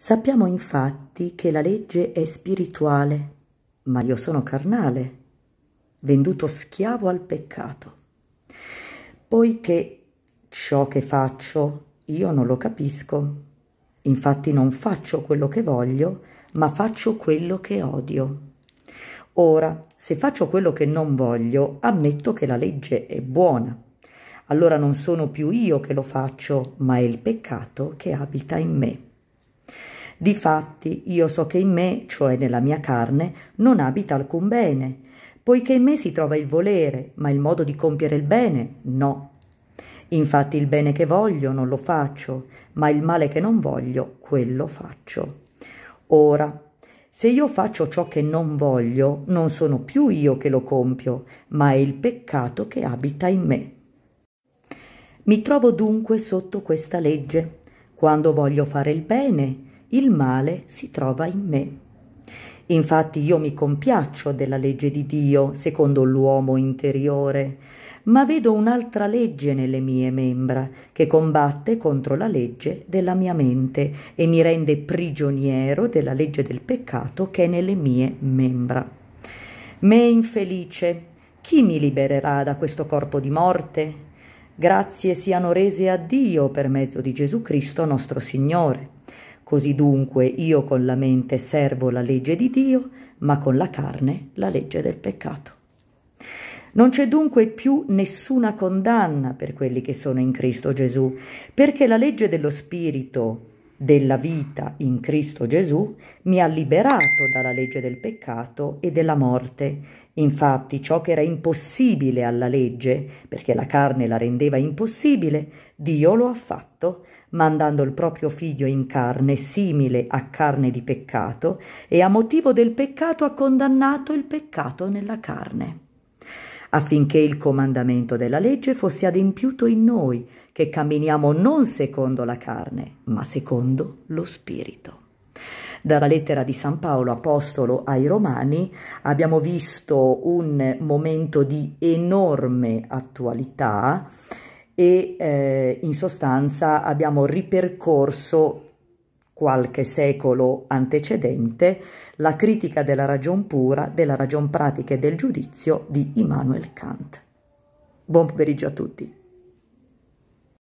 Sappiamo infatti che la legge è spirituale, ma io sono carnale, venduto schiavo al peccato. Poiché ciò che faccio io non lo capisco, infatti non faccio quello che voglio, ma faccio quello che odio. Ora, se faccio quello che non voglio, ammetto che la legge è buona. Allora non sono più io che lo faccio, ma è il peccato che abita in me. Difatti io so che in me, cioè nella mia carne, non abita alcun bene, poiché in me si trova il volere, ma il modo di compiere il bene no. Infatti il bene che voglio non lo faccio, ma il male che non voglio, quello faccio. Ora, se io faccio ciò che non voglio, non sono più io che lo compio, ma è il peccato che abita in me. Mi trovo dunque sotto questa legge. Quando voglio fare il bene, il male si trova in me. Infatti io mi compiaccio della legge di Dio, secondo l'uomo interiore, ma vedo un'altra legge nelle mie membra, che combatte contro la legge della mia mente e mi rende prigioniero della legge del peccato che è nelle mie membra. Me infelice, chi mi libererà da questo corpo di morte? Grazie siano rese a Dio per mezzo di Gesù Cristo nostro Signore. Così dunque io con la mente servo la legge di Dio, ma con la carne la legge del peccato. Non c'è dunque più nessuna condanna per quelli che sono in Cristo Gesù, perché la legge dello Spirito della vita in Cristo Gesù mi ha liberato dalla legge del peccato e della morte. Infatti ciò che era impossibile alla legge, perché la carne la rendeva impossibile, Dio lo ha fatto, mandando il proprio figlio in carne simile a carne di peccato e a motivo del peccato ha condannato il peccato nella carne affinché il comandamento della legge fosse adempiuto in noi, che camminiamo non secondo la carne, ma secondo lo Spirito. Dalla lettera di San Paolo Apostolo ai Romani abbiamo visto un momento di enorme attualità e eh, in sostanza abbiamo ripercorso qualche secolo antecedente, la critica della ragion pura, della ragion pratica e del giudizio di Immanuel Kant. Buon pomeriggio a tutti.